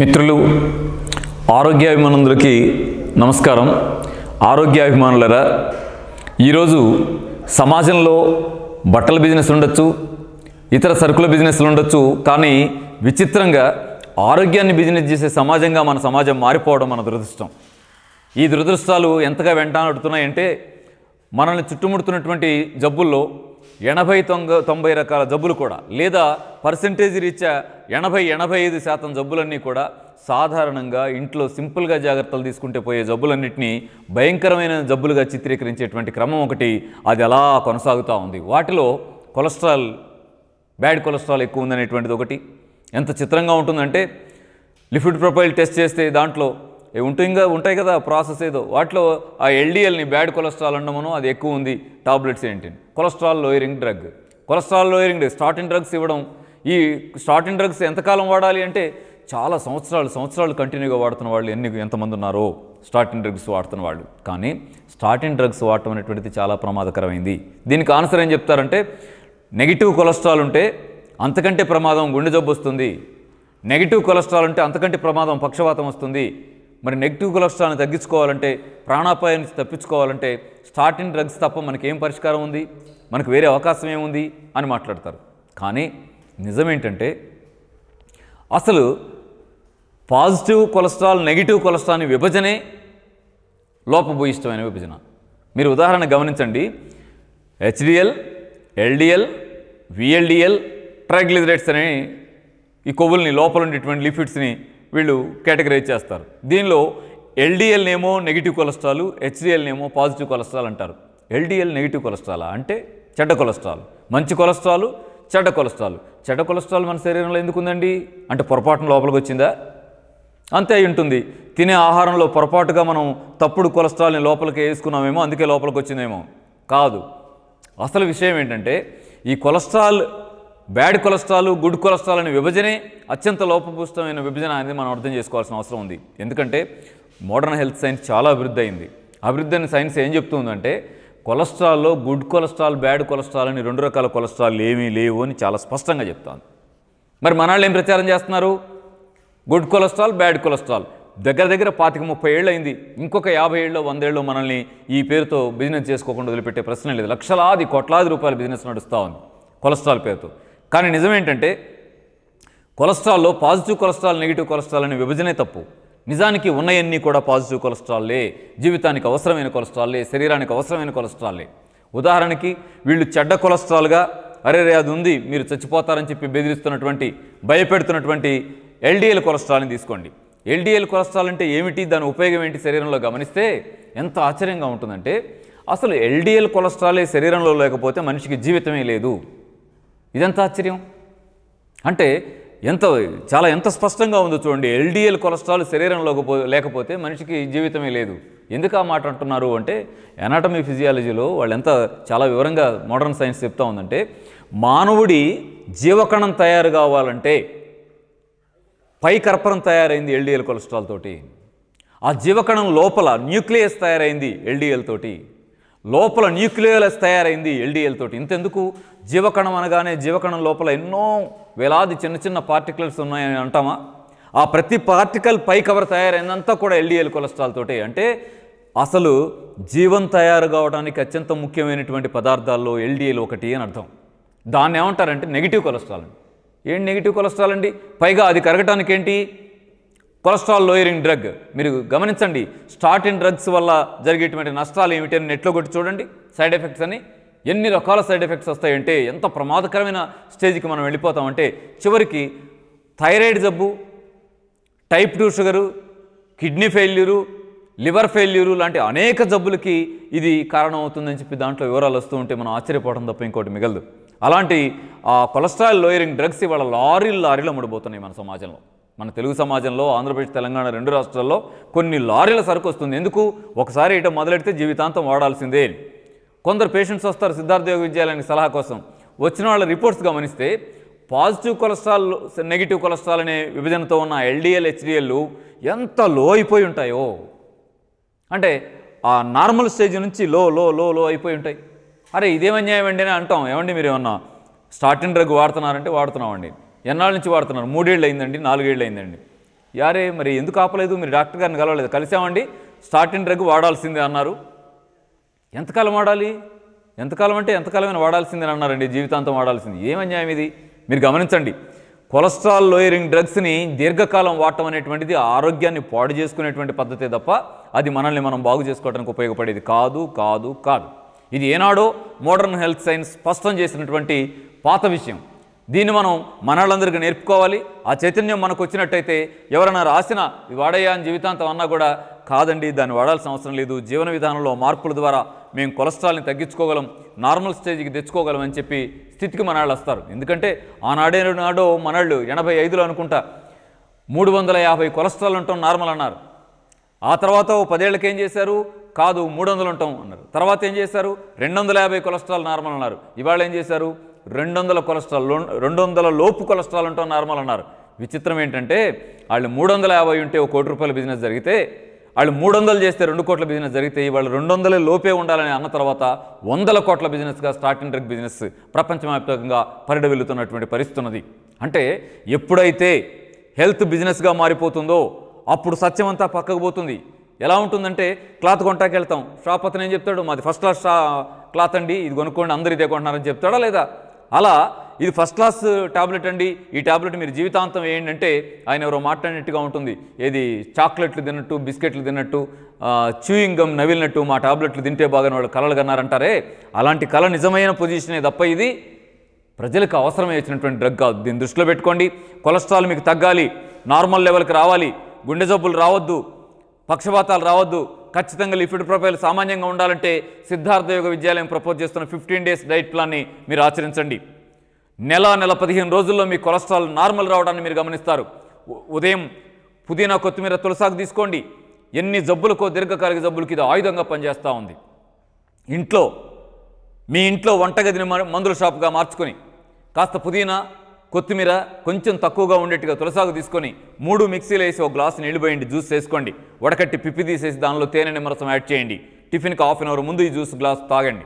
మిత్రులు ఆరోగ్యాభిమానులందరికీ నమస్కారం ఆరోగ్యాభిమానులరా ఈరోజు సమాజంలో బట్టల బిజినెస్ ఉండొచ్చు ఇతర సరుకుల బిజినెస్లు ఉండొచ్చు కానీ విచిత్రంగా ఆరోగ్యాన్ని బిజినెస్ చేసే సమాజంగా మన సమాజం మారిపోవడం మన దురదృష్టం ఈ దురదృష్టాలు ఎంతగా వెంటాడుతున్నాయంటే మనల్ని చుట్టుముడుతున్నటువంటి జబ్బుల్లో ఎనభై తొంగ తొంభై రకాల జబ్బులు కూడా లేదా పర్సంటేజ్ రీత్యా ఎనభై ఎనభై ఐదు శాతం జబ్బులన్నీ కూడా సాధారణంగా ఇంట్లో సింపుల్గా జాగ్రత్తలు తీసుకుంటే పోయే జబ్బులన్నింటినీ భయంకరమైన జబ్బులుగా చిత్రీకరించేటువంటి క్రమం ఒకటి అది ఎలా కొనసాగుతూ ఉంది వాటిలో కొలెస్ట్రాల్ బ్యాడ్ కొలెస్ట్రాల్ ఎక్కువ ఉందనేటువంటిది ఒకటి ఎంత చిత్రంగా ఉంటుందంటే లిఫిడ్ ప్రొఫైల్ టెస్ట్ చేస్తే దాంట్లో ఇంకా ఉంటాయి కదా ప్రాసెస్ ఏదో వాటిలో ఆ ఎల్డిఎల్ని బ్యాడ్ కొలెస్ట్రాల్ అన్నమనో అది ఎక్కువ ఉంది టాబ్లెట్స్ ఏంటి cholesterol lowering drug cholesterol lowering starting drugs ఇవ్వడం ఈ స్టార్టింగ్ డ్రగ్స్ ఎంతకాలం వాడాలి అంటే చాలా సంవత్సరాలు సంవత్సరాలు కంటిన్యూగా వాడుతున్న వాళ్ళు ఎన్ని ఎంతమంది ఉన్నారో స్టార్టిన్ డ్రగ్స్ వాడుతున్న వాళ్ళు కానీ స్టార్టింగ్ డ్రగ్స్ వాడటం అనేటువంటిది చాలా ప్రమాదకరమైంది దీనికి ఆన్సర్ ఏం చెప్తారంటే నెగిటివ్ కొలెస్ట్రాల్ ఉంటే అంతకంటే ప్రమాదం గుండె జబ్బు వస్తుంది నెగిటివ్ కొలెస్ట్రాల్ ఉంటే అంతకంటే ప్రమాదం పక్షవాతం వస్తుంది మరి నెగిటివ్ కొలెస్ట్రాల్ని తగ్గించుకోవాలంటే ప్రాణాపాయాన్ని తప్పించుకోవాలంటే స్టార్టింగ్ డ్రగ్స్ తప్ప మనకేం పరిష్కారం ఉంది మనకు వేరే అవకాశం ఏముంది అని మాట్లాడతారు కానీ నిజమేంటంటే అసలు పాజిటివ్ కొలెస్ట్రాల్ నెగిటివ్ కొలెస్ట్రాల్ని విభజనే లోపభూయిష్టమైన విభజన మీరు ఉదాహరణ గమనించండి హెచ్డిఎల్ ఎల్డిఎల్ విఎల్డిఎల్ ట్రైగ్లిజరేట్స్ అనే ఈ కొవ్వుల్ని లోపల ఉండేటువంటి లిఫిడ్స్ని వీళ్ళు కేటగరైజ్ చేస్తారు దీనిలో ఎల్డిఎల్నేమో నేమో negative cholesterol HDL positive cholesterol అంటారు ఎల్డిఎల్ నెగిటివ్ కొలెస్ట్రాల్ అంటే చెడ్డ కొలెస్ట్రాల్ మంచి కొలెస్ట్రాల్ చెడ్డ కొలెస్ట్రాల్ చెడ్డ కొలెస్ట్రాల్ మన శరీరంలో ఎందుకు ఉందండి అంటే పొరపాటున లోపలికి వచ్చిందా అంతే ఉంటుంది తినే ఆహారంలో పొరపాటుగా మనం తప్పుడు కొలెస్ట్రాల్ని లోపలికి వేసుకున్నామేమో అందుకే లోపలికి వచ్చిందేమో కాదు అసలు విషయం ఏంటంటే ఈ cholesterol bad cholesterol good cholesterol అనే విభజనే అత్యంత లోపభూష్టమైన విభజన అనేది మనం అర్థం చేసుకోవాల్సిన అవసరం ఉంది ఎందుకంటే మోడర్న్ హెల్త్ సైన్స్ చాలా అభివృద్ధి అయింది అభివృద్ధి అయిన సైన్స్ ఏం చెప్తుందంటే కొలెస్ట్రాల్లో గుడ్ కొలెస్ట్రాల్ బ్యాడ్ కొలెస్ట్రాల్ అని రెండు రకాల కొలెస్ట్రాల్ ఏమీ లేవు అని చాలా స్పష్టంగా చెప్తాను మరి మనాళ్ళు ఏం ప్రచారం చేస్తున్నారు గుడ్ కొలెస్ట్రాల్ బ్యాడ్ కొలెస్ట్రాల్ దగ్గర దగ్గర పాతిక ముప్పై ఏళ్ళు అయింది ఇంకొక యాభై ఏళ్ళు వందేళ్ళు మనల్ని ఈ పేరుతో బిజినెస్ చేసుకోకుండా వదిలిపెట్టే ప్రశ్న లేదు లక్షలాది కోట్లాది రూపాయల బిజినెస్ నడుస్తూ ఉంది కొలెస్ట్రాల్ పేరుతో కానీ నిజమేంటంటే కొలెస్ట్రాల్లో పాజిటివ్ కొలెస్ట్రాల్ నెగిటివ్ కొలెస్ట్రాల్ అనే విభజనే తప్పు నిజానికి ఉన్నాయన్నీ కూడా పాజిటివ్ కొలెస్ట్రాల్లే జీవితానికి అవసరమైన కొలెస్ట్రాల్లే శరీరానికి అవసరమైన కొలెస్ట్రాల్లే ఉదాహరణకి వీళ్ళు చెడ్డ కొలెస్ట్రాల్గా అరే రే అది ఉంది మీరు చచ్చిపోతారని చెప్పి బెదిరిస్తున్నటువంటి భయపెడుతున్నటువంటి ఎల్డీఎల్ కొలెస్ట్రాల్ని తీసుకోండి ఎల్డిఎల్ కొలెస్ట్రాల్ అంటే ఏమిటి దాని ఉపయోగం ఏంటి శరీరంలో గమనిస్తే ఎంత ఆశ్చర్యంగా ఉంటుందంటే అసలు ఎల్డీఎల్ కొలెస్ట్రాలే శరీరంలో లేకపోతే మనిషికి జీవితమే లేదు ఇదెంత ఆశ్చర్యం అంటే ఎంత చాలా ఎంత స్పష్టంగా ఉందో చూడండి ఎల్డిఎల్ కొలెస్ట్రాల్ శరీరంలోకి పో లేకపోతే మనిషికి జీవితమే లేదు ఎందుకు ఆ మాట అంటున్నారు అంటే ఎనాటమీ ఫిజియాలజీలో వాళ్ళు ఎంత చాలా వివరంగా మోడర్న్ సైన్స్ చెప్తా ఉందంటే మానవుడి జీవకణం తయారు కావాలంటే పై కర్పరం తయారైంది ఎల్డిఎల్ కొలెస్ట్రాల్ తోటి ఆ జీవకణం లోపల న్యూక్లియస్ తయారైంది ఎల్డిఎల్ తోటి లోపల న్యూక్లియోలస్ తయారైంది ఎల్డీఎల్ తోటి ఇంతెందుకు జీవకణం అనగానే జీవకణం లోపల ఎన్నో వేలాది చిన్న చిన్న పార్టికల్స్ ఉన్నాయని అంటామా ఆ ప్రతి పార్టికల్ పై కవర్ తయారైనంతా కూడా ఎల్డీఎల్ కొలెస్ట్రాల్ తోటే అంటే అసలు జీవం తయారు కావడానికి అత్యంత ముఖ్యమైనటువంటి పదార్థాల్లో ఎల్డిఎల్ ఒకటి అని అర్థం దాన్ని ఏమంటారంటే నెగిటివ్ కొలెస్ట్రాల్ అండి ఏం నెగిటివ్ కొలెస్ట్రాల్ అండి పైగా అది కరగటానికి ఏంటి కొలెస్ట్రాల్ లోయరింగ్ డ్రగ్ మీరు గమనించండి స్టార్టింగ్ డ్రగ్స్ వల్ల జరిగేటువంటి నష్టాలు ఏమిటి అని నెట్లో కొట్టి చూడండి సైడ్ ఎఫెక్ట్స్ అని ఎన్ని రకాల సైడ్ ఎఫెక్ట్స్ వస్తాయంటే ఎంత ప్రమాదకరమైన స్టేజ్కి మనం వెళ్ళిపోతామంటే చివరికి థైరాయిడ్ జబ్బు type two sugar kidney failure liver failure లాంటి అనేక జబ్బులకి ఇది కారణమవుతుందని చెప్పి దాంట్లో వివరాలు వస్తూ ఉంటే మనం ఆశ్చర్యపోవడం తప్ప ఇంకోటి మిగలదు అలాంటి కొలెస్ట్రాల్ లోయరింగ్ డ్రగ్స్ ఇవాళ లారీలు లారీలు ముడిపోతున్నాయి మన సమాజంలో మన తెలుగు సమాజంలో ఆంధ్రప్రదేశ్ తెలంగాణ రెండు రాష్ట్రాల్లో కొన్ని లారీల సరుకు వస్తుంది ఎందుకు ఒకసారి ఇట మొదలెడితే జీవితాంతం వాడాల్సిందే కొందరు పేషెంట్స్ వస్తారు సిద్ధార్థ యోగ విద్యాలయానికి సలహా కోసం వచ్చిన వాళ్ళ రిపోర్ట్స్ గమనిస్తే పాజిటివ్ కొలెస్ట్రాల్ నెగిటివ్ కొలెస్ట్రాల్ అనే విభజనతో ఉన్న ఎల్డిఎల్ హెచ్డిఎల్లు ఎంత లో అయిపోయి ఉంటాయో అంటే ఆ నార్మల్ స్టేజ్ నుంచి లో లో లో లో అయిపోయి ఉంటాయి అరే ఇదేమన్యాయం అండి అని అంటాం ఏమండి మీరు ఏమన్నా స్టార్టింగ్ డ్రగ్ వాడుతున్నారంటే వాడుతున్నామండి ఎన్నాళ్ళ నుంచి వాడుతున్నారు మూడేళ్ళు అయిందండి నాలుగేళ్ళు అయిందండి యారే మరి ఎందుకు ఆపలేదు మీరు డాక్టర్ గారిని కలవలేదు కలిసామండి స్టార్టింగ్ డ్రగ్ వాడాల్సిందే అన్నారు ఎంతకాలం వాడాలి ఎంతకాలం అంటే ఎంతకాలమైనా వాడాల్సిందే అన్నారండి జీవితాంతం వాడాల్సింది ఏం అన్యాయం ఇది మీరు గమనించండి కొలెస్ట్రాల్ లోయరింగ్ డ్రగ్స్ని దీర్ఘకాలం వాడటం అనేటువంటిది ఆరోగ్యాన్ని పాడు చేసుకునేటువంటి పద్ధతే తప్ప అది మనల్ని మనం బాగు చేసుకోవడానికి ఉపయోగపడేది కాదు కాదు కాదు ఇది ఏనాడో మోడర్న్ హెల్త్ సైన్స్ స్పష్టం చేసినటువంటి పాత విషయం దీన్ని మనం మనలందరికీ నేర్పుకోవాలి ఆ చైతన్యం మనకు వచ్చినట్టయితే ఎవరైనా రాసిన వాడయ్యా అని జీవితాంతం అన్నా కూడా కాదండి దాన్ని వాడాల్సిన అవసరం లేదు జీవన విధానంలో మార్పుల ద్వారా మేము కొలెస్ట్రాల్ని తగ్గించుకోగలం నార్మల్ స్టేజ్కి తెచ్చుకోగలం అని చెప్పి స్థితికి మనాళ్ళు వస్తారు ఎందుకంటే ఆనాడే నాడో మనళ్ళు ఎనభై ఐదులో అనుకుంటా మూడు వందల యాభై కొలెస్ట్రాల్ ఉంటాం నార్మల్ అన్నారు ఆ తర్వాత పదేళ్ళకి ఏం చేశారు కాదు మూడు వందలు ఉంటాం అన్నారు తర్వాత ఏం చేశారు రెండు వందల యాభై కొలెస్ట్రాల్ నార్మల్ అన్నారు ఇవాళ ఏం చేశారు రెండు వందల కొలెస్ట్రాల్ రెండు వందల లోపు కొలెస్ట్రాల్ ఉంటాం నార్మల్ అన్నారు విచిత్రం ఏంటంటే వాళ్ళు మూడు వందల యాభై ఉంటే ఒక కోటి రూపాయల బిజినెస్ జరిగితే వాళ్ళు మూడు వందలు చేస్తే రెండు కోట్ల బిజినెస్ జరిగితే వాళ్ళు రెండు వందలే లోపే ఉండాలని అన్న తర్వాత వందల కోట్ల బిజినెస్గా స్టార్ట్ అండ్ డ్రగ్ బిజినెస్ ప్రపంచవ్యాప్తంగా పరిడ వెళ్తున్నటువంటి పరిస్థితి ఉన్నది అంటే ఎప్పుడైతే హెల్త్ బిజినెస్గా మారిపోతుందో అప్పుడు సత్యం అంతా పక్కకు పోతుంది ఎలా ఉంటుందంటే క్లాత్ కొంటాకెళ్తాం షాప్ అతను ఏం చెప్తాడు మాది ఫస్ట్ క్లాస్ క్లాత్ అండి ఇది కొనుక్కోండి అందరు ఇదే కొంటున్నారని చెప్తాడా లేదా అలా ఇది ఫస్ట్ క్లాస్ టాబ్లెట్ అండి ఈ టాబ్లెట్ మీరు జీవితాంతం ఏంటంటే అంటే ఆయన ఎవరో మాట్లాడినట్టుగా ఉంటుంది ఏది చాక్లెట్లు తిన్నట్టు బిస్కెట్లు తిన్నట్టు చూయింగ్ గమ్ నవిలినట్టు మా టాబ్లెట్లు తింటే బాగా వాళ్ళు కలలు కన్నారంటారే అలాంటి కళ నిజమైన పొజిషనే తప్ప ఇది ప్రజలకు అవసరమే వచ్చినటువంటి డ్రగ్ కాదు దీన్ని దృష్టిలో పెట్టుకోండి కొలెస్ట్రాల్ మీకు తగ్గాలి నార్మల్ లెవెల్కి రావాలి గుండె జబ్బులు రావద్దు పక్షపాతాలు రావద్దు ఖచ్చితంగా లిఫిడ్ ప్రొఫైల్ సామాన్యంగా ఉండాలంటే సిద్ధార్థ యోగ విద్యాలయం ప్రపోజ్ చేస్తున్న ఫిఫ్టీన్ డేస్ డైట్ ప్లాన్ని మీరు ఆచరించండి నెల నెల పదిహేను రోజుల్లో మీ కొలెస్ట్రాల్ నార్మల్ రావడాన్ని మీరు గమనిస్తారు ఉదయం పుదీనా కొత్తిమీర తులసాకు తీసుకోండి ఎన్ని జబ్బులకో దీర్ఘకాలిక జబ్బులకి ఇది ఆయుధంగా పనిచేస్తూ ఉంది ఇంట్లో మీ ఇంట్లో వంటగదిని మందుల షాప్గా మార్చుకొని కాస్త పుదీనా కొత్తిమీర కొంచెం తక్కువగా ఉండేట్టుగా తులసాకు తీసుకొని మూడు మిక్సీలు వేసి ఒక గ్లాసు నీళ్లు పోయండి జ్యూస్ చేసుకోండి వడకట్టి పిప్పి తీసేసి దానిలో తేనె నిమ్మరసం యాడ్ చేయండి టిఫిన్కి హాఫ్ అన్ అవర్ ముందు ఈ జ్యూస్ గ్లాస్ తాగండి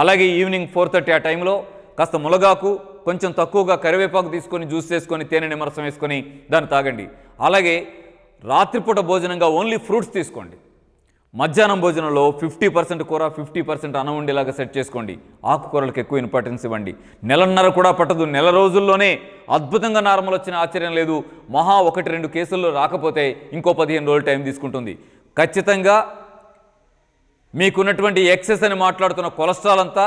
అలాగే ఈవినింగ్ ఫోర్ థర్టీ ఆ టైంలో కాస్త ములగాకు కొంచెం తక్కువగా కరివేపాకు తీసుకొని జ్యూస్ చేసుకొని తేనె నిమ్మరసం వేసుకొని దాన్ని తాగండి అలాగే రాత్రిపూట భోజనంగా ఓన్లీ ఫ్రూట్స్ తీసుకోండి మధ్యాహ్నం భోజనంలో ఫిఫ్టీ పర్సెంట్ కూర ఫిఫ్టీ పర్సెంట్ అన్నం ఉండేలాగా సెట్ చేసుకోండి ఆకుకూరలకు ఎక్కువ ఇంపార్టెన్స్ ఇవ్వండి నెలన్నర కూడా పట్టదు నెల రోజుల్లోనే అద్భుతంగా నార్మల్ వచ్చిన ఆశ్చర్యం లేదు మహా ఒకటి రెండు కేసుల్లో రాకపోతే ఇంకో పదిహేను రోజులు టైం తీసుకుంటుంది ఖచ్చితంగా మీకున్నటువంటి ఎక్సెస్ అని మాట్లాడుతున్న కొలెస్ట్రాల్ అంతా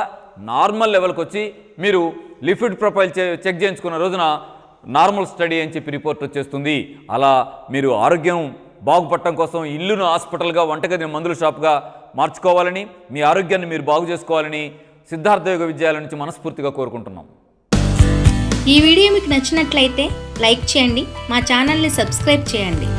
నార్మల్ లెవెల్కి వచ్చి మీరు లిఫిడ్ ప్రొఫైల్ చెక్ చేయించుకున్న రోజున నార్మల్ స్టడీ అని చెప్పి రిపోర్ట్ వచ్చేస్తుంది అలా మీరు ఆరోగ్యం బాగుపడటం కోసం ఇల్లును హాస్పిటల్గా వంటగది మందుల షాప్గా మార్చుకోవాలని మీ ఆరోగ్యాన్ని మీరు బాగు చేసుకోవాలని సిద్ధార్థ యోగ విద్యాల నుంచి మనస్ఫూర్తిగా కోరుకుంటున్నాం ఈ వీడియో మీకు నచ్చినట్లయితే లైక్ చేయండి మా ఛానల్ని సబ్స్క్రైబ్ చేయండి